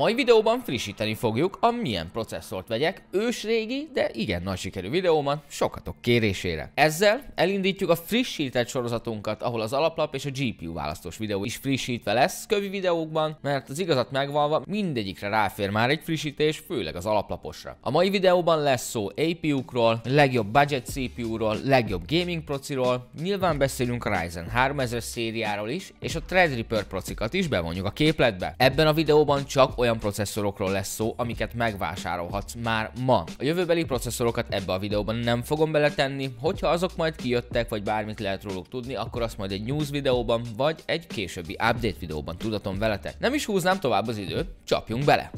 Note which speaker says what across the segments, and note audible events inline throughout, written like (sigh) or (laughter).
Speaker 1: mai videóban frissíteni fogjuk a milyen processzort vegyek, ősrégi, de igen nagy sikerű videóban, sokatok kérésére. Ezzel elindítjuk a frissített sorozatunkat, ahol az alaplap és a GPU választós videó is frissítve lesz kövi videókban, mert az igazat megvalva mindegyikre ráfér már egy frissítés, főleg az alaplaposra. A mai videóban lesz szó APU-król, legjobb budget CPU-ról, legjobb gaming prociról, nyilván beszélünk a Ryzen 3000 szériáról is, és a Threadripper procikat is bevonjuk a képletbe. Ebben a videóban csak olyan olyan processzorokról lesz szó, amiket megvásárolhatsz már ma. A jövőbeli processzorokat ebbe a videóban nem fogom beletenni, hogyha azok majd kijöttek, vagy bármit lehet róluk tudni, akkor azt majd egy news videóban, vagy egy későbbi update videóban tudatom veletek. Nem is húznám tovább az időt, csapjunk bele!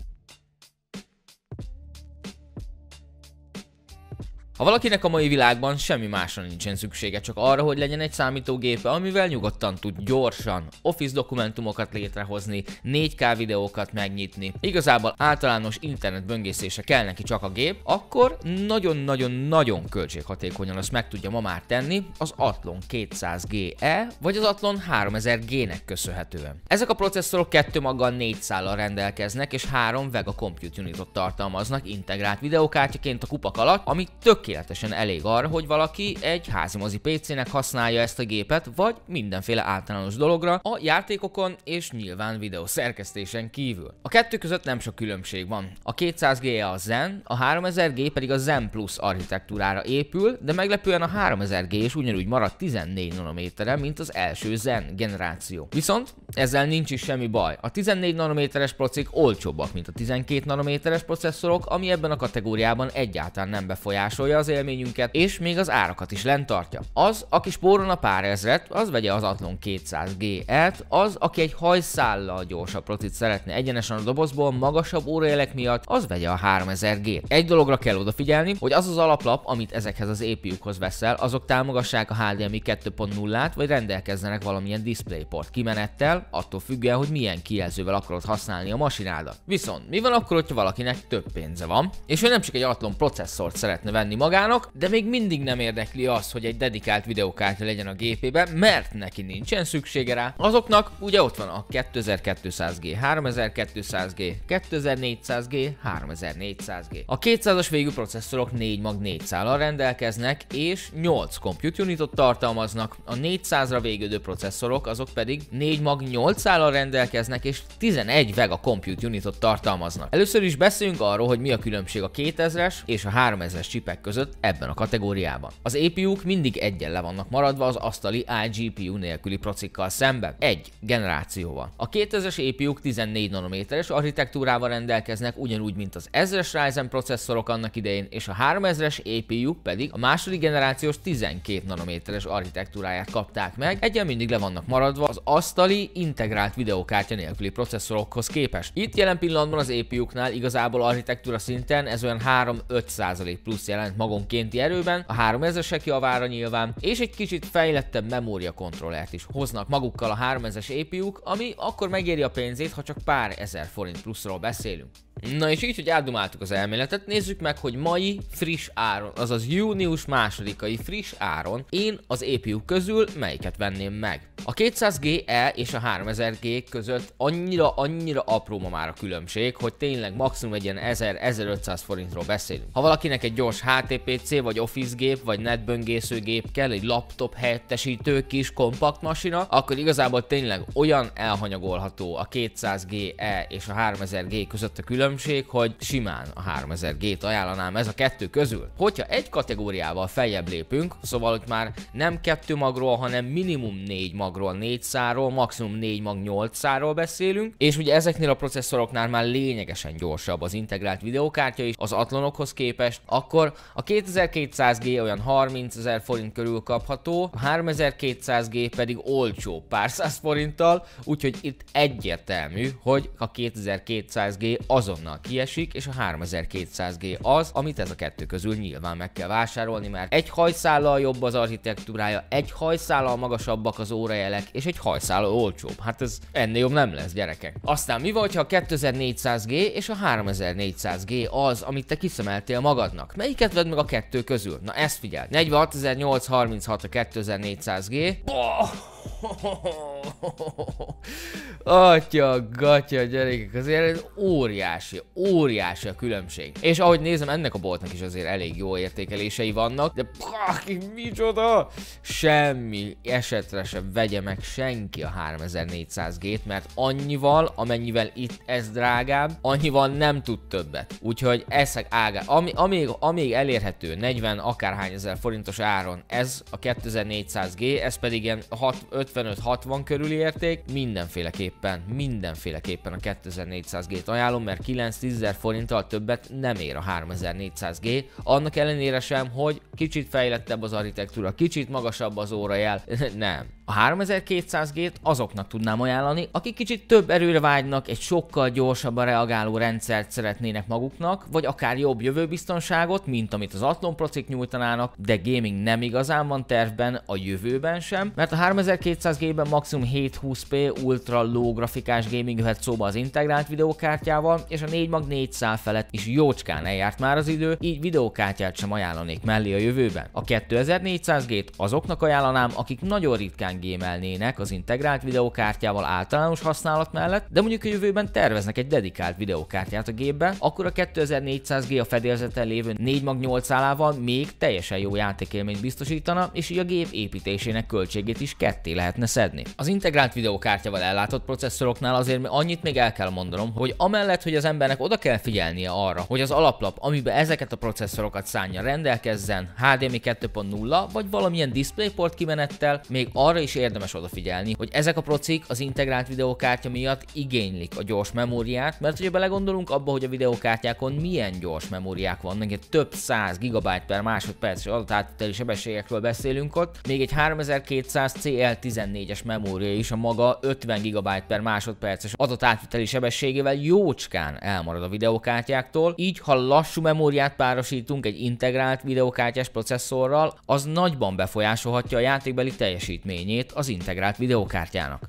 Speaker 1: Ha valakinek a mai világban semmi másra nincsen szüksége, csak arra, hogy legyen egy számítógépe, amivel nyugodtan tud gyorsan office dokumentumokat létrehozni, 4K videókat megnyitni, igazából általános internet böngészése kell neki csak a gép, akkor nagyon-nagyon-nagyon költséghatékonyan azt meg tudja ma már tenni az Atlon 200 GE vagy az Atlon 3000 G-nek köszönhetően. Ezek a processzorok kettő maga négy szállal rendelkeznek, és három Vega Compute Unitot tartalmaznak integrált videókártyaként a kupak alatt, ami tökéletes tökéletesen elég arra, hogy valaki egy házimozi PC-nek használja ezt a gépet, vagy mindenféle általános dologra, a játékokon és nyilván videó szerkesztésen kívül. A kettő között nem sok különbség van. A 200G -e a Zen, a 3000G pedig a Zen Plus architektúrára épül, de meglepően a 3000G is ugyanúgy marad 14 nanométerre, mint az első Zen generáció. Viszont ezzel nincs is semmi baj. A 14 nanométeres procik olcsóbbak, mint a 12 nanométeres processzorok, ami ebben a kategóriában egyáltalán nem befolyásolja pótolja az élményünket, és még az árakat is lent tartja. Az, aki a pár ezret, az vegye az Atlon 200 g t az, aki egy hajszállal gyorsabb protit szeretne egyenesen a dobozból magasabb órajelek miatt, az vegye a 3000 G-t. Egy dologra kell odafigyelni, hogy az az alaplap, amit ezekhez az APU-khoz veszel, azok támogassák a HDMI 2.0-át, vagy rendelkezzenek valamilyen DisplayPort kimenettel, attól függően, hogy milyen kijelzővel akarod használni a masinádat. Viszont mi van akkor, hogyha valakinek több pénze van, és ő nem csak egy Atlon processzort szeretne venni magának, de még mindig nem érdekli az, hogy egy dedikált videokártya legyen a gépében, mert neki nincsen szüksége rá. Azoknak ugye ott van a 2200G, 3200G, 2400G, 3400G. A 200-as végű processzorok 4 mag 4 szállal rendelkeznek, és 8 compute unitot tartalmaznak, a 400-ra végődő processzorok azok pedig 4 mag 8 szállal rendelkeznek, és 11 vega compute unitot tartalmaznak. Először is beszéljünk arról, hogy mi a különbség a 2000-es és a 3000-es csipek között között ebben a kategóriában. Az APU-k mindig egyen le vannak maradva az asztali iGPU nélküli procikkal szemben, egy generációval. A 2000-es APU-k 14 nanométeres architektúrával rendelkeznek, ugyanúgy, mint az 1000-es Ryzen processzorok annak idején, és a 3000-es apu pedig a második generációs 12 nanométeres architektúráját kapták meg, egyen mindig le vannak maradva az asztali integrált videokártya nélküli processzorokhoz képest. Itt jelen pillanatban az APU-knál igazából architektúra szinten ez olyan 3-5% plusz jelent magonkénti erőben, a 3000-esek javára nyilván, és egy kicsit fejlettebb memóriakontrollert is hoznak magukkal a 3000-es APU-k, ami akkor megéri a pénzét, ha csak pár ezer forint pluszról beszélünk. Na és így, hogy átdumáltuk az elméletet, nézzük meg, hogy mai friss áron, azaz június másodikai friss áron én az APU közül melyiket venném meg. A 200GE és a 3000G között annyira, annyira apró ma már a különbség, hogy tényleg maximum egy ilyen 1000-1500 forintról beszélünk. Ha valakinek egy gyors HTPC vagy Office gép vagy netböngésző gép kell, egy laptop helyettesítő kis kompakt masina, akkor igazából tényleg olyan elhanyagolható a 200GE és a 3000G között a különbség, különbség, hogy simán a 3000 G-t ajánlanám ez a kettő közül. Hogyha egy kategóriával feljebb lépünk, szóval hogy már nem kettő magról, hanem minimum négy magról, négy száról, maximum négy mag nyolc száról beszélünk, és ugye ezeknél a processzoroknál már lényegesen gyorsabb az integrált videókártya is az Athlonokhoz képest, akkor a 2200G olyan 30 ezer forint körül kapható, a 3200G pedig olcsó pár száz forinttal, úgyhogy itt egyértelmű, hogy a 2200G az azonnal kiesik, és a 3200G az, amit ez a kettő közül nyilván meg kell vásárolni, mert egy hajszállal jobb az architektúrája, egy hajszállal magasabbak az órajelek, és egy hajszállal olcsóbb. Hát ez ennél jobb nem lesz, gyerekek. Aztán mi van, ha a 2400G és a 3400G az, amit te kiszemeltél magadnak? Melyiket vedd meg a kettő közül? Na ezt figyeld, 46836 a 2400G. Boh! Atya, gatya, gyerekek, azért ez óriási, óriási a különbség. És ahogy nézem, ennek a boltnak is azért elég jó értékelései vannak, de paki, micsoda! Semmi esetre se vegye meg senki a 3400G-t, mert annyival, amennyivel itt ez drágább, annyival nem tud többet. Úgyhogy eszek ága. ami, amíg, amíg elérhető 40 akárhány ezer forintos áron, ez a 2400G, ez pedig ilyen 6, 55-60 körüli érték, mindenféleképpen, mindenféleképpen a 2400G-t ajánlom, mert 9-10 forinttal többet nem ér a 3400G, annak ellenére sem, hogy kicsit fejlettebb az architektúra, kicsit magasabb az órajel, (laughs) nem, a 3200G-t azoknak tudnám ajánlani, akik kicsit több erőre vágynak, egy sokkal gyorsabban reagáló rendszert szeretnének maguknak, vagy akár jobb jövőbiztonságot, mint amit az Atlon procik nyújtanának, de gaming nem igazán van tervben a jövőben sem, mert a 3200G-ben maximum 720p ultra low grafikás gaming jöhet szóba az integrált videókártyával, és a 4 mag 4 szál felett is jócskán eljárt már az idő, így videókártyát sem ajánlanék mellé a jövőben. A 2400G-t azoknak ajánlanám, akik nagyon ritkán simán gémelnének az integrált videókártyával általános használat mellett, de mondjuk a jövőben terveznek egy dedikált videókártyát a gépbe, akkor a 2400G a fedélzeten lévő 4 mag 8 állával még teljesen jó játékélményt biztosítana, és így a gép építésének költségét is ketté lehetne szedni. Az integrált videókártyával ellátott processzoroknál azért annyit még el kell mondanom, hogy amellett, hogy az embernek oda kell figyelnie arra, hogy az alaplap, amiben ezeket a processzorokat szánja, rendelkezzen HDMI 2.0 vagy valamilyen DisplayPort kimenettel, még arra is érdemes odafigyelni, hogy ezek a procik az integrált videókártya miatt igénylik a gyors memóriát, mert hogyha belegondolunk abba, hogy a videókártyákon milyen gyors memóriák vannak, egy több száz gigabyte per másodperc adatátviteli sebességekről beszélünk ott, még egy 3200 CL14-es memória is a maga 50 GB per másodperces adatátviteli sebességével jócskán elmarad a videókártyáktól, így ha lassú memóriát párosítunk egy integrált videókártyás processzorral, az nagyban befolyásolhatja a játékbeli teljesítményét előnyét az integrált videókártyának.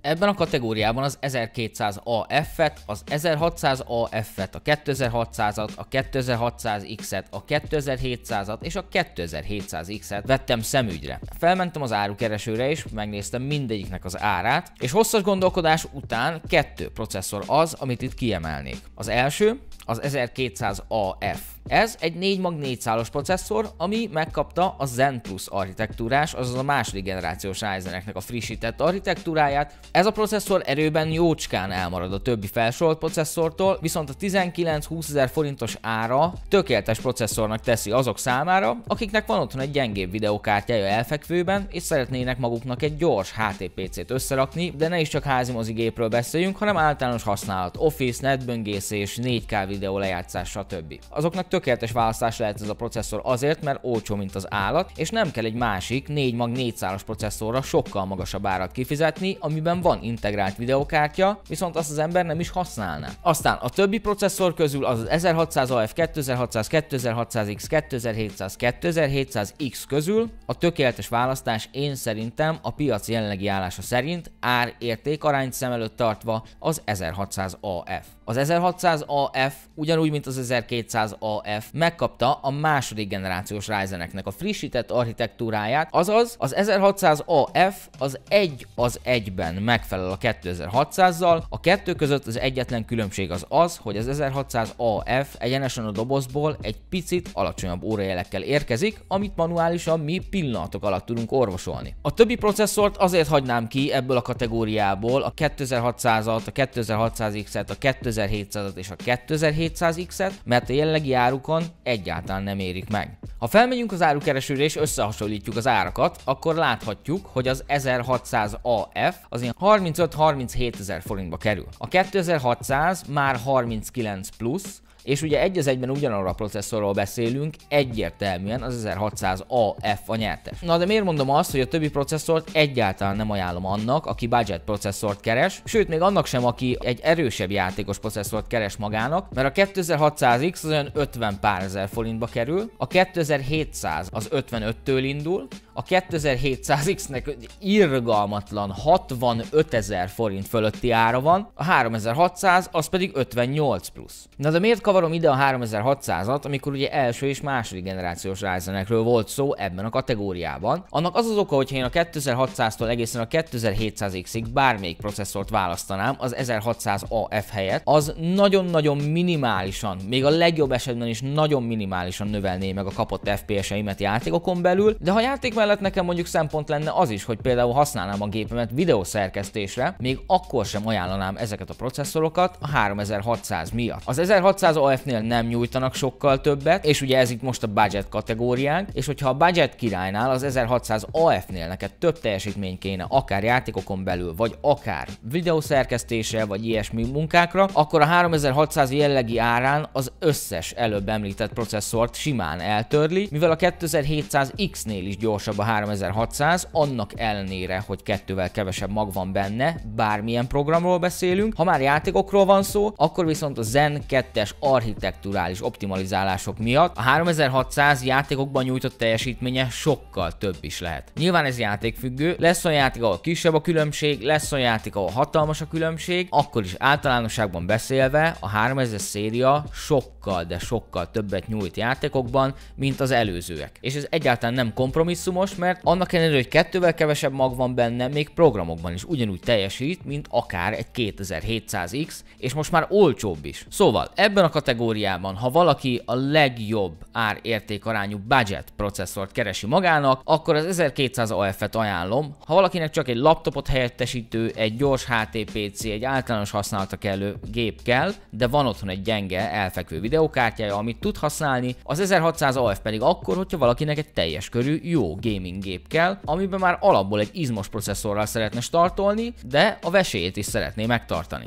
Speaker 1: Ebben a kategóriában az 1200AF-et, az 1600AF-et, a 2600-at, a 2600X-et, a 2700-at és a 2700X-et vettem szemügyre. Felmentem az árukeresőre és megnéztem mindegyiknek az árát, és hosszas gondolkodás után kettő processzor az, amit itt kiemelnék. Az első, az 1200AF ez egy 4 mag 4 processzor, ami megkapta a Zen Plus architektúrás, azaz a második generációs Ryzeneknek a frissített architektúráját. Ez a processzor erőben jócskán elmarad a többi felsorolt processzortól, viszont a 19-20 ezer forintos ára tökéletes processzornak teszi azok számára, akiknek van otthon egy gyengébb videokártyája elfekvőben, és szeretnének maguknak egy gyors HTPC-t összerakni, de ne is csak házimozi gépről beszéljünk, hanem általános használat, Office, netböngészés, 4K videó lejátszás, stb. Azoknak tökéletes választás lehet ez a processzor azért, mert olcsó, mint az állat, és nem kell egy másik 4 mag 4 szálas processzorra sokkal magasabb árat kifizetni, amiben van integrált videokártya, viszont azt az ember nem is használná. Aztán a többi processzor közül az, az 1600 AF 2600, 2600X, 2700, 2700X közül a tökéletes választás én szerintem a piac jelenlegi állása szerint ár-érték arányt szem előtt tartva az 1600 AF. Az 1600 AF, ugyanúgy mint az 1200 AF, megkapta a második generációs Ryzeneknek a frissített architektúráját, azaz az 1600 AF az egy az egyben megfelel a 2600-zal, a kettő között az egyetlen különbség az az, hogy az 1600 AF egyenesen a dobozból egy picit alacsonyabb órajelekkel érkezik, amit manuálisan mi pillanatok alatt tudunk orvosolni. A többi processzort azért hagynám ki ebből a kategóriából, a 2600-at, a 2600X-et, a 2000 5700-at és a 2700X-et, mert a jelenlegi árukon egyáltalán nem érik meg. Ha felmegyünk az árukeresőre és összehasonlítjuk az árakat, akkor láthatjuk, hogy az 1600 AF az ilyen 35-37 ezer forintba kerül. A 2600 már 39 plusz, és ugye egy az egyben ugyanarra a processzorról beszélünk, egyértelműen az 1600AF a nyertes. Na de miért mondom azt, hogy a többi processzort egyáltalán nem ajánlom annak, aki budget processzort keres, sőt még annak sem, aki egy erősebb játékos processzort keres magának, mert a 2600X az olyan 50 pár ezer forintba kerül, a 2700 az 55-től indul, a 2700X-nek irgalmatlan 65 ezer forint fölötti ára van, a 3600 az pedig 58 plusz. Na de miért kavarom ide a 3600-at, amikor ugye első és második generációs ryzen volt szó ebben a kategóriában? Annak az az oka, hogyha én a 2600-tól egészen a 2700X-ig bármelyik processzort választanám az 1600AF helyett, az nagyon-nagyon minimálisan, még a legjobb esetben is nagyon minimálisan növelné meg a kapott FPS-eimet játékokon belül, de ha játék Emellett nekem mondjuk szempont lenne az is, hogy például használnám a gépemet videószerkesztésre, még akkor sem ajánlanám ezeket a processzorokat a 3600 miatt. Az 1600 AF-nél nem nyújtanak sokkal többet, és ugye ez itt most a budget kategóriánk, és hogyha a budget királynál az 1600 AF-nél neked több teljesítmény kéne, akár játékokon belül, vagy akár videószerkesztésre, vagy ilyesmi munkákra, akkor a 3600 jellegi árán az összes előbb említett processzort simán eltörli, mivel a 2700X-nél is gyorsabb legmagasabb a 3600, annak ellenére, hogy kettővel kevesebb mag van benne, bármilyen programról beszélünk. Ha már játékokról van szó, akkor viszont a Zen 2-es architekturális optimalizálások miatt a 3600 játékokban nyújtott teljesítménye sokkal több is lehet. Nyilván ez játékfüggő, lesz olyan játék, ahol kisebb a különbség, lesz olyan játék, ahol hatalmas a különbség, akkor is általánosságban beszélve a 3000 széria sokkal sokkal, de sokkal többet nyújt játékokban, mint az előzőek. És ez egyáltalán nem kompromisszumos, mert annak ellenére, hogy kettővel kevesebb mag van benne, még programokban is ugyanúgy teljesít, mint akár egy 2700X, és most már olcsóbb is. Szóval ebben a kategóriában, ha valaki a legjobb ár értékarányú budget processzort keresi magának, akkor az 1200 AF-et ajánlom. Ha valakinek csak egy laptopot helyettesítő, egy gyors HTPC, egy általános használatra kellő gép kell, de van otthon egy gyenge, elfekvő videó, videokártyája, amit tud használni, az 1600 AF pedig akkor, hogyha valakinek egy teljes körű jó gaming gép kell, amiben már alapból egy izmos processzorral szeretne startolni, de a vesélyét is szeretné megtartani.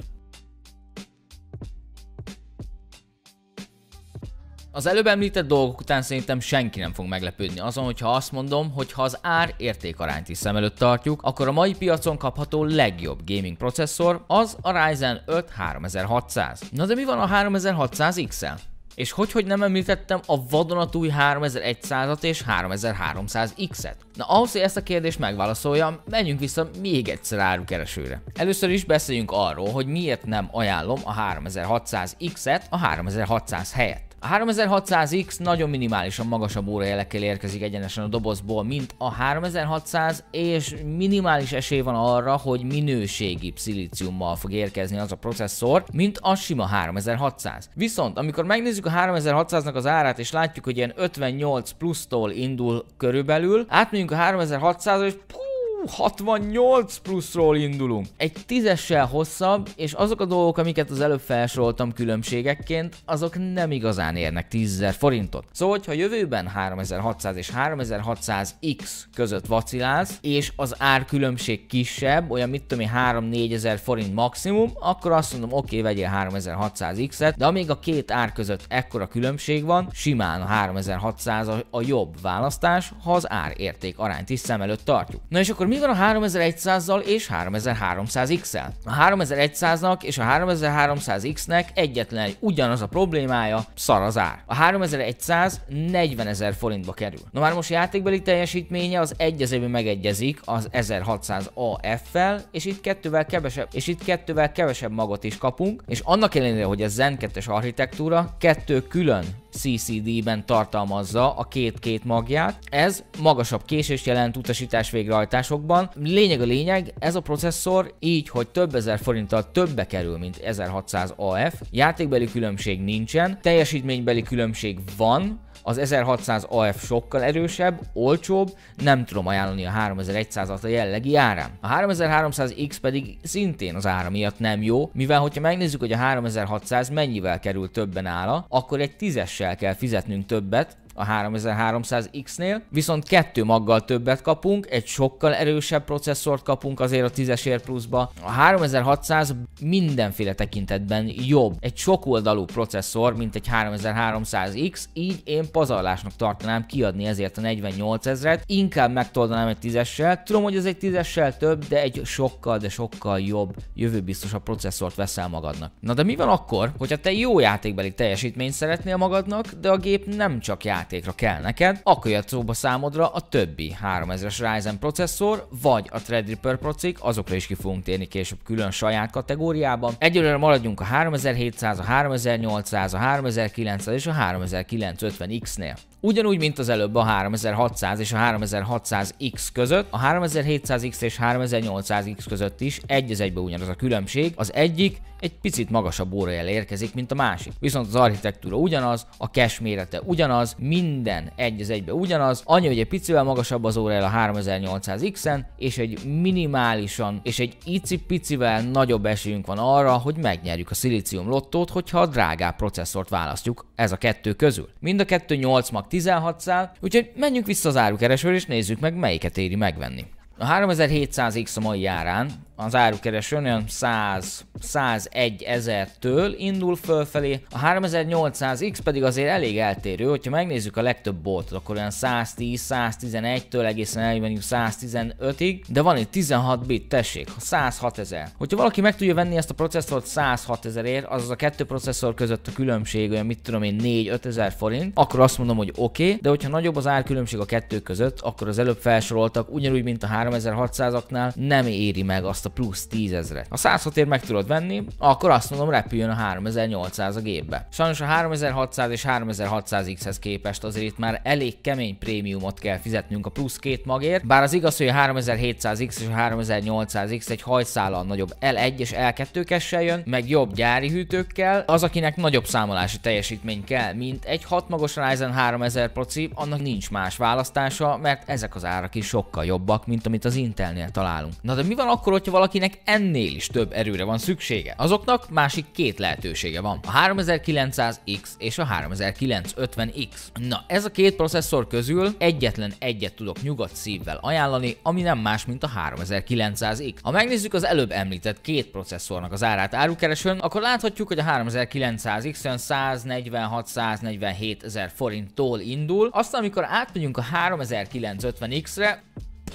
Speaker 1: Az előbb említett dolgok után szerintem senki nem fog meglepődni azon, hogyha azt mondom, hogy ha az ár értékarányt is szem előtt tartjuk, akkor a mai piacon kapható legjobb gaming processzor az a Ryzen 5 3600. Na de mi van a 3600X-el? És hogy, hogy nem említettem a vadonatúj 3100-at és 3300X-et? Na ahhoz, hogy ezt a kérdést megválaszoljam, menjünk vissza még egyszer árukeresőre. Először is beszéljünk arról, hogy miért nem ajánlom a 3600X-et a 3600 helyett. A 3600X nagyon minimálisan magasabb órajelekkel érkezik egyenesen a dobozból, mint a 3600, és minimális esély van arra, hogy minőségi szilíciummal fog érkezni az a processzor, mint a sima 3600. Viszont, amikor megnézzük a 3600-nak az árát, és látjuk, hogy ilyen 58 plusztól indul körülbelül, átmegyünk a 3600-ra, és puh, 68 pluszról indulunk. Egy tízessel hosszabb, és azok a dolgok, amiket az előbb felsoroltam különbségekként, azok nem igazán érnek 10.000 forintot. Szóval, hogyha jövőben 3600 és 3600x között vacilálsz, és az árkülönbség kisebb, olyan mit tudom én 3-4 forint maximum, akkor azt mondom, oké, okay, vegyél 3600x-et, de amíg a két ár között ekkora különbség van, simán a 3600 a jobb választás, ha az árérték arányt is szem előtt tartjuk. Na és akkor mi van a 3100-zal és 3300X-el? A 3100-nak és a 3300X-nek egyetlen egy ugyanaz a problémája, szar az ár. A 3100 40 ezer forintba kerül. Na már most játékbeli teljesítménye az egyezőben megegyezik az 1600 AF-fel, és itt kettővel kevesebb, és itt kettővel kevesebb magot is kapunk, és annak ellenére, hogy ez Zen 2-es architektúra, kettő külön CCD-ben tartalmazza a két-két magját. Ez magasabb késést jelent utasítás végrehajtásokban. Lényeg a lényeg, ez a processzor így, hogy több ezer forinttal többe kerül, mint 1600 AF. Játékbeli különbség nincsen, teljesítménybeli különbség van, az 1600 AF sokkal erősebb, olcsóbb, nem tudom ajánlani a 3100-at a jellegi árán. A 3300X pedig szintén az ára miatt nem jó, mivel hogyha megnézzük, hogy a 3600 mennyivel kerül többen ála, akkor egy tízessel kell fizetnünk többet, a 3300X-nél, viszont kettő maggal többet kapunk, egy sokkal erősebb processzort kapunk azért a 10-es Air Plus-ba. A 3600 mindenféle tekintetben jobb, egy sokoldalú processzor, mint egy 3300X, így én pazarlásnak tartanám kiadni ezért a 48 et inkább megtoldanám egy 10-essel, tudom, hogy ez egy 10-essel több, de egy sokkal, de sokkal jobb, jövőbiztosabb processzort veszel magadnak. Na de mi van akkor, hogyha te jó játékbeli teljesítményt szeretnél magadnak, de a gép nem csak játék játékra kell neked, akkor jött szóba számodra a többi 3000-es Ryzen processzor, vagy a Threadripper procik, azokra is ki fogunk térni később külön saját kategóriában. Egyelőre maradjunk a 3700, a 3800, a 3900 és a 3950X-nél. Ugyanúgy, mint az előbb a 3600 és a 3600X között, a 3700X és 3800X között is egy az egybe ugyanaz a különbség, az egyik egy picit magasabb órajel érkezik, mint a másik. Viszont az architektúra ugyanaz, a cache mérete ugyanaz, minden egy az egybe ugyanaz, annyi, hogy egy picivel magasabb az órája a 3800X-en, és egy minimálisan, és egy icipicivel nagyobb esélyünk van arra, hogy megnyerjük a szilícium lottót, hogyha a drágább processzort választjuk ez a kettő közül. Mind a kettő 8 mag 16 szál, úgyhogy menjünk vissza az árukeresőre és nézzük meg melyiket éri megvenni. A 3700X a mai járán, az árukereső olyan 100 101 ezertől indul fölfelé, a 3800X pedig azért elég eltérő, hogyha megnézzük a legtöbb boltot, akkor olyan 110-111-től egészen el 115-ig, de van itt 16 bit, tessék, 106 ezer. Hogyha valaki meg tudja venni ezt a processzort 106 ezerért, azaz a kettő processzor között a különbség olyan mit tudom én 4-5 ezer forint, akkor azt mondom, hogy oké, okay, de hogyha nagyobb az árkülönbség a kettő között, akkor az előbb felsoroltak, ugyanúgy mint a 3600-aknál nem éri meg azt a a plusz 10 ezret. A 106 ér meg tudod venni, akkor azt mondom repüljön a 3800 a gépbe. Sajnos a 3600 és 3600X-hez képest azért itt már elég kemény prémiumot kell fizetnünk a plusz két magért, bár az igaz, hogy a 3700X és a 3800X egy hajszállal nagyobb L1 és L2 kessel jön, meg jobb gyári hűtőkkel, az akinek nagyobb számolási teljesítmény kell, mint egy 6 magos Ryzen 3000 proci, annak nincs más választása, mert ezek az árak is sokkal jobbak, mint amit az Intelnél találunk. Na de mi van akkor, hogyha valakinek ennél is több erőre van szüksége. Azoknak másik két lehetősége van, a 3900X és a 3950X. Na, ez a két processzor közül egyetlen egyet tudok nyugodt szívvel ajánlani, ami nem más, mint a 3900X. Ha megnézzük az előbb említett két processzornak az árát árukeresőn, akkor láthatjuk, hogy a 3900 x 146-147 ezer forinttól indul, aztán amikor átmegyünk a 3950X-re,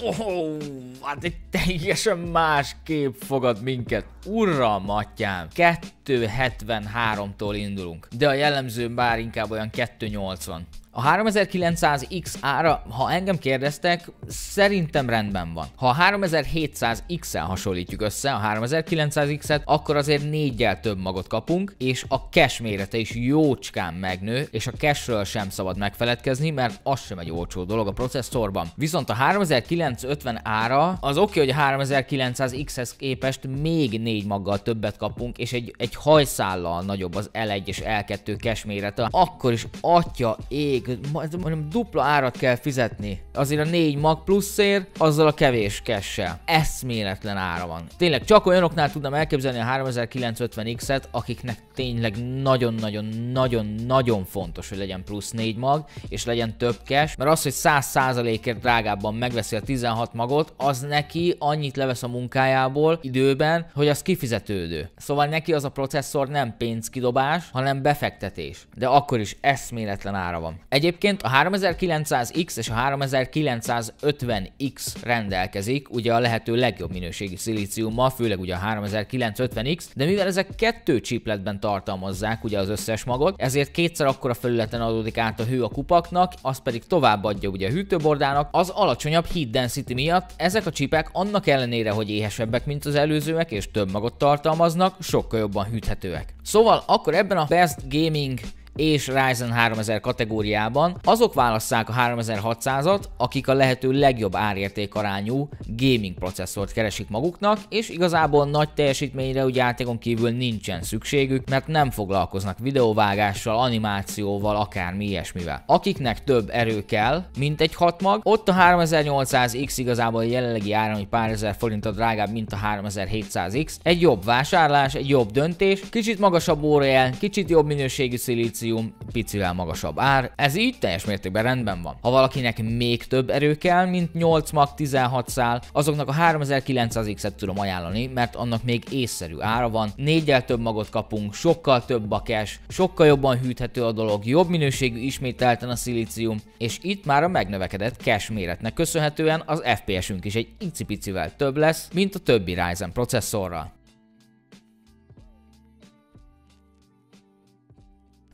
Speaker 1: Oh, hát egy teljesen más kép fogad minket. Uram, atyám! Kettő 273-tól indulunk, de a jellemző bár inkább olyan 280. A 3900 x ára, ha engem kérdeztek, szerintem rendben van. Ha a 3700 X-el hasonlítjuk össze, a 3900 X-et, akkor azért négyel több magot kapunk, és a cash mérete is jócskán megnő, és a cashről sem szabad megfeledkezni, mert az sem egy olcsó dolog a processzorban. Viszont a 3950 ára, az oké, okay, hogy a 3900 X-hez képest még négy maggal többet kapunk, és egy, egy egy hajszállal nagyobb az L1 és L2 kesmérete, akkor is atya ég, mondjam dupla árat kell fizetni. Azért a 4 mag pluszért, azzal a kevés kessel. Eszméletlen ára van. Tényleg csak olyanoknál tudnám elképzelni a 3950X-et, akiknek tényleg nagyon-nagyon-nagyon-nagyon fontos, hogy legyen plusz 4 mag, és legyen több kes, mert az, hogy 100%-ért drágábban megveszi a 16 magot, az neki annyit levesz a munkájából időben, hogy az kifizetődő. Szóval neki az a processzor nem pénzkidobás, hanem befektetés, de akkor is eszméletlen ára van. Egyébként a 3900X és a 3950X rendelkezik, ugye a lehető legjobb minőségi szilíciummal, főleg ugye a 3950X, de mivel ezek kettő csipletben tartalmazzák ugye az összes magot, ezért kétszer akkora felületen adódik át a hő a kupaknak, az pedig továbbadja ugye a hűtőbordának, az alacsonyabb heat density miatt ezek a csipek annak ellenére, hogy éhesebbek, mint az előzőek és több magot tartalmaznak, sokkal jobban hűthetőek. Szóval akkor ebben a Best Gaming és Ryzen 3000 kategóriában, azok válasszák a 3600-at, akik a lehető legjobb árérték arányú gaming processzort keresik maguknak, és igazából nagy teljesítményre úgy játékon kívül nincsen szükségük, mert nem foglalkoznak videóvágással, animációval, akármi ilyesmivel. Akiknek több erő kell, mint egy hat mag, ott a 3800X igazából a jelenlegi áron, hogy pár ezer forint a drágább, mint a 3700X, egy jobb vásárlás, egy jobb döntés, kicsit magasabb órajeln, kicsit jobb minőségű szilíci, maxium, picivel magasabb ár, ez így teljes mértékben rendben van. Ha valakinek még több erő kell, mint 8 mag 16 szál, azoknak a 3900 x tudom ajánlani, mert annak még észszerű ára van, négyel több magot kapunk, sokkal több a cash, sokkal jobban hűthető a dolog, jobb minőségű ismételten a szilícium, és itt már a megnövekedett cash méretnek köszönhetően az FPS-ünk is egy icipicivel több lesz, mint a többi Ryzen processzorral.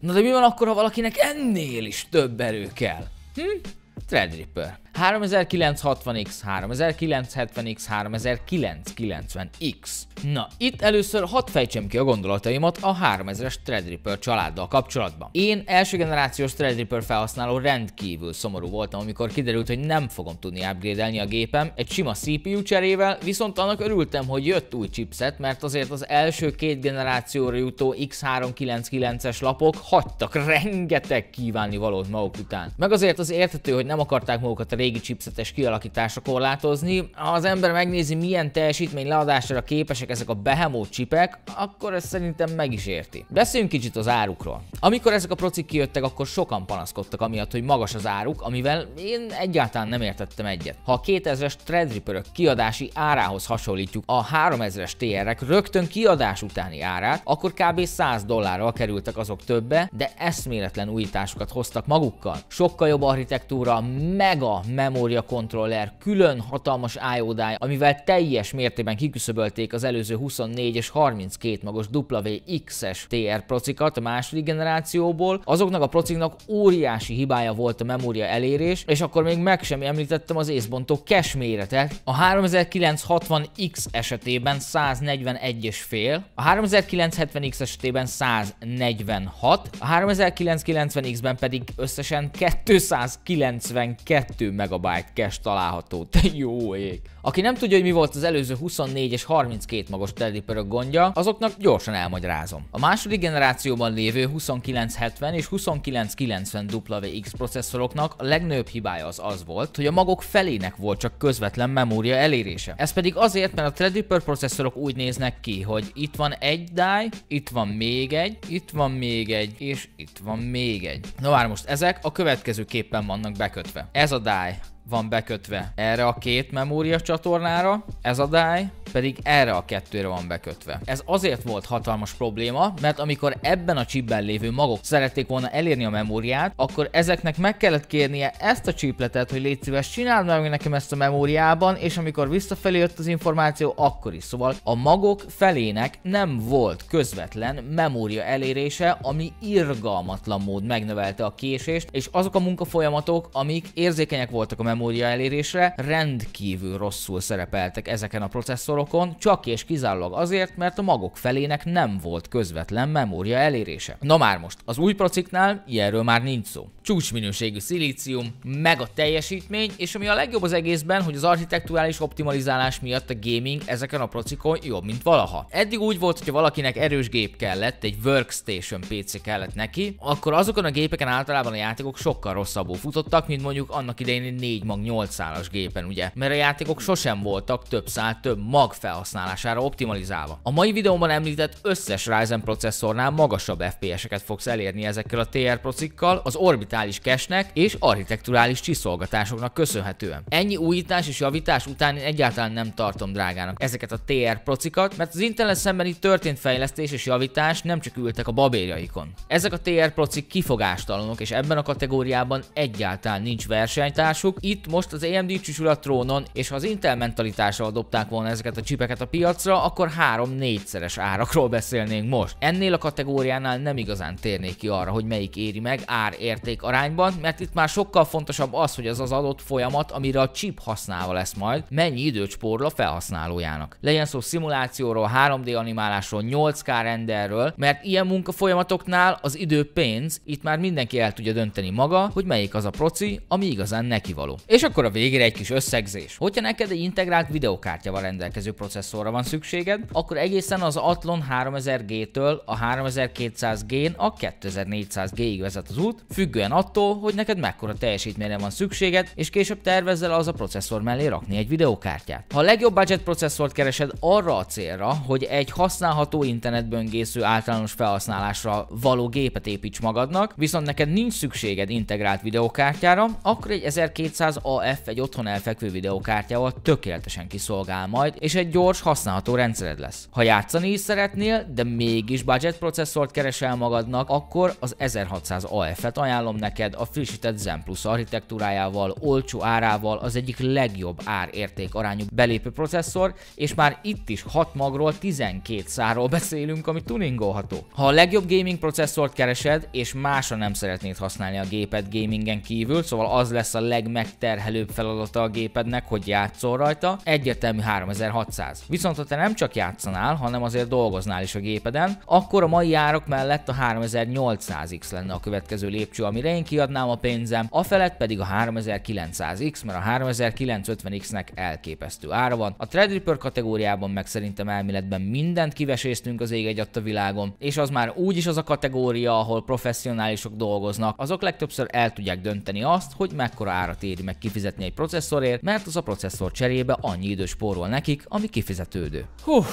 Speaker 1: Na de mi van akkor, ha valakinek ennél is több erő kell? Hm? Threadripper. 3960X, 3970X, 3990X. Na, itt először hadd fejtsem ki a gondolataimat a 3000-es Threadripper családdal kapcsolatban. Én első generációs Threadripper felhasználó rendkívül szomorú voltam, amikor kiderült, hogy nem fogom tudni upgrade a gépem egy sima CPU cserével, viszont annak örültem, hogy jött új chipset, mert azért az első két generációra jutó X399-es lapok hagytak rengeteg valót maguk után. Meg azért az érthető, hogy nem akarták magukat a régi chipsetes kialakításra korlátozni. Ha az ember megnézi, milyen teljesítmény leadására képesek ezek a behemó csipek, akkor ezt szerintem meg is érti. Beszéljünk kicsit az árukról. Amikor ezek a procik kijöttek, akkor sokan panaszkodtak amiatt, hogy magas az áruk, amivel én egyáltalán nem értettem egyet. Ha a 2000-es Threadripper kiadási árához hasonlítjuk a 3000-es TR-ek rögtön kiadás utáni árát, akkor kb. 100 dollárral kerültek azok többe, de eszméletlen újításokat hoztak magukkal. Sokkal jobb architektúra, mega memória kontroller, külön hatalmas ájódája, amivel teljes mértében kiküszöbölték az előző 24 és 32 magos WX-es TR procikat a második generációból, azoknak a prociknak óriási hibája volt a memória elérés, és akkor még meg sem említettem az észbontó cache méretet. A 3960X esetében 141,5, a 3970X esetében 146, a 3990X-ben pedig összesen 290 92 megabyte cache található. Te jó ég! Aki nem tudja, hogy mi volt az előző 24 és 32 magos Teddy gondja, azoknak gyorsan elmagyarázom. A második generációban lévő 2970 és 2990 WX processzoroknak a legnőbb hibája az az volt, hogy a magok felének volt csak közvetlen memória elérése. Ez pedig azért, mert a Threadripper processzorok úgy néznek ki, hogy itt van egy die, itt van még egy, itt van még egy, és itt van még egy. Na no, már most ezek a következőképpen vannak bekötve kötve. Ez a die van bekötve erre a két memória csatornára, ez a DAI pedig erre a kettőre van bekötve. Ez azért volt hatalmas probléma, mert amikor ebben a chipben lévő magok szerették volna elérni a memóriát, akkor ezeknek meg kellett kérnie ezt a csípletet, hogy légy szíves, csináld meg nekem ezt a memóriában, és amikor visszafelé jött az információ, akkor is. Szóval a magok felének nem volt közvetlen memória elérése, ami irgalmatlan mód megnövelte a késést, és azok a munkafolyamatok, amik érzékenyek voltak a memóriában, memória elérésre rendkívül rosszul szerepeltek ezeken a processzorokon, csak és kizárólag azért, mert a magok felének nem volt közvetlen memória elérése. Na már most, az új prociknál ilyenről már nincs szó. Csúcsminőségű szilícium, meg a teljesítmény, és ami a legjobb az egészben, hogy az architekturális optimalizálás miatt a gaming ezeken a procikon jobb, mint valaha. Eddig úgy volt, hogyha valakinek erős gép kellett, egy workstation PC kellett neki, akkor azokon a gépeken általában a játékok sokkal rosszabbul futottak, mint mondjuk annak idején egy 4 mag 8 szálas gépen, ugye? Mert a játékok sosem voltak több szál, több mag felhasználására optimalizálva. A mai videóban említett összes Ryzen processzornál magasabb FPS-eket fogsz elérni ezekkel a TR procikkal, az orbitális kesnek és architekturális csiszolgatásoknak köszönhetően. Ennyi újítás és javítás után én egyáltalán nem tartom drágának ezeket a TR procikat, mert az Intel szembeni történt fejlesztés és javítás nem csak ültek a babérjaikon. Ezek a TR procik kifogástalanok, és ebben a kategóriában egyáltalán nincs versenytársuk, itt most az AMD csücsül a trónon, és ha az Intel mentalitással dobták volna ezeket a csipeket a piacra, akkor 3-4-szeres árakról beszélnénk most. Ennél a kategóriánál nem igazán térnék ki arra, hogy melyik éri meg ár-érték arányban, mert itt már sokkal fontosabb az, hogy az az adott folyamat, amire a chip használva lesz majd, mennyi időt spórol a felhasználójának. Legyen szó szimulációról, 3D animálásról, 8K renderről, mert ilyen munkafolyamatoknál az idő pénz, itt már mindenki el tudja dönteni maga, hogy melyik az a proci, ami igazán neki való. És akkor a végére egy kis összegzés. Hogyha neked egy integrált videokártyával rendelkező processzorra van szükséged, akkor egészen az Athlon 3000G-től a 3200G-n a 2400G-ig vezet az út, függően attól, hogy neked mekkora teljesítményre van szükséged, és később tervezzel az a processzor mellé rakni egy videokártyát. Ha a legjobb budget processzort keresed arra a célra, hogy egy használható internetböngésző általános felhasználásra való gépet építs magadnak, viszont neked nincs szükséged integrált videokártyára, akkor egy 1200 100 AF egy otthon elfekvő videókártyával tökéletesen kiszolgál majd, és egy gyors, használható rendszered lesz. Ha játszani is szeretnél, de mégis budget processzort keresel magadnak, akkor az 1600 AF-et ajánlom neked a frissített Zen Plus architektúrájával, olcsó árával az egyik legjobb ár érték arányú belépő processzor, és már itt is 6 magról 12 száról beszélünk, ami tuningolható. Ha a legjobb gaming processzort keresed, és másra nem szeretnéd használni a gépet gamingen kívül, szóval az lesz a legmeg legterhelőbb feladata a gépednek, hogy játszol rajta, egyértelmű 3600. Viszont ha te nem csak játszanál, hanem azért dolgoznál is a gépeden, akkor a mai árak mellett a 3800X lenne a következő lépcső, amire én kiadnám a pénzem, a felett pedig a 3900X, mert a 3950X-nek elképesztő ára van. A Threadripper kategóriában meg szerintem elméletben mindent kiveséztünk az ég egy a világon, és az már úgyis az a kategória, ahol professzionálisok dolgoznak, azok legtöbbször el tudják dönteni azt, hogy mekkora árat éri meg meg kifizetni egy processzorért, mert az a processzor cserébe annyi idő spórol nekik, ami kifizetődő. Hú,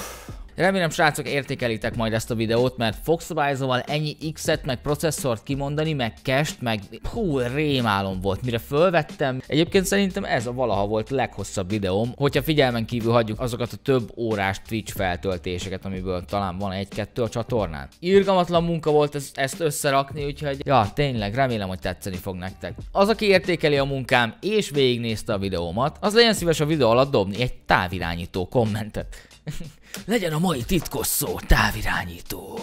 Speaker 1: Remélem srácok értékelitek majd ezt a videót, mert fogszabályzóval ennyi X-et, meg processzort kimondani, meg cache meg hú, rémálom volt, mire fölvettem. Egyébként szerintem ez a valaha volt leghosszabb videóm, hogyha figyelmen kívül hagyjuk azokat a több órás Twitch feltöltéseket, amiből talán van egy-kettő a csatornán. Irgalmatlan munka volt ezt, ezt összerakni, úgyhogy ja, tényleg, remélem, hogy tetszeni fog nektek. Az, aki értékeli a munkám és végignézte a videómat, az legyen szíves a videó alatt dobni egy távirányító kommentet. (laughs) Legyen a mai titkos szó, távirányító.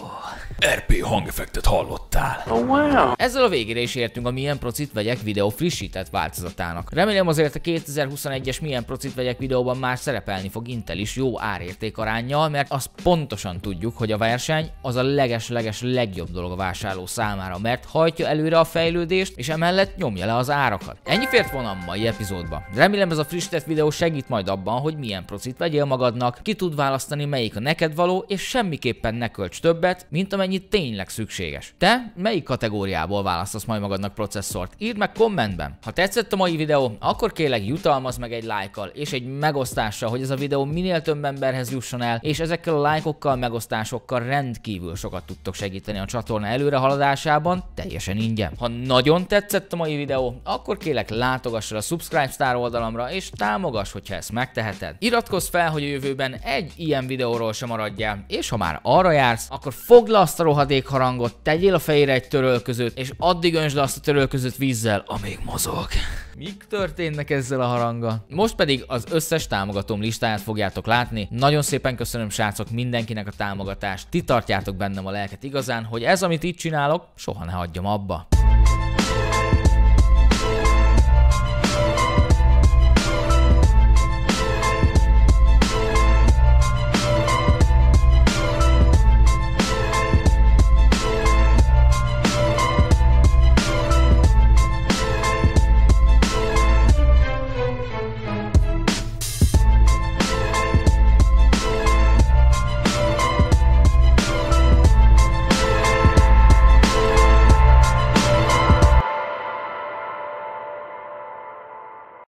Speaker 1: RP hangeffektet hallottál. Oh, wow. Ezzel a végére is értünk a Milyen Procit Vegyek videó frissített változatának. Remélem azért a 2021-es Milyen Procit Vegyek videóban már szerepelni fog Intel is jó árérték arányjal, mert azt pontosan tudjuk, hogy a verseny az a leges-leges legjobb dolog a vásárló számára, mert hajtja előre a fejlődést, és emellett nyomja le az árakat. Ennyi fért volna a mai epizódba. Remélem ez a frissített videó segít majd abban, hogy milyen procit vegyél magadnak, ki tud választani választani, melyik a neked való, és semmiképpen ne költs többet, mint amennyit tényleg szükséges. Te melyik kategóriából választasz majd magadnak processzort? Írd meg kommentben. Ha tetszett a mai videó, akkor kérlek jutalmaz meg egy lájkkal és egy megosztással, hogy ez a videó minél több emberhez jusson el, és ezekkel a lájkokkal, megosztásokkal rendkívül sokat tudtok segíteni a csatorna előrehaladásában, teljesen ingyen. Ha nagyon tetszett a mai videó, akkor kérlek látogass el a Subscribe Star oldalamra, és támogass, hogyha ezt megteheted. Iratkozz fel, hogy a jövőben egy ilyen egyetlen videóról sem maradjál, és ha már arra jársz, akkor fogd le azt a rohadék harangot, tegyél a fejére egy törölközőt, és addig öntsd le azt a törölközőt vízzel, amíg mozog. Mik történnek ezzel a haranggal? Most pedig az összes támogatóm listáját fogjátok látni. Nagyon szépen köszönöm srácok mindenkinek a támogatást. Ti tartjátok bennem a lelket igazán, hogy ez, amit itt csinálok, soha ne hagyjam abba.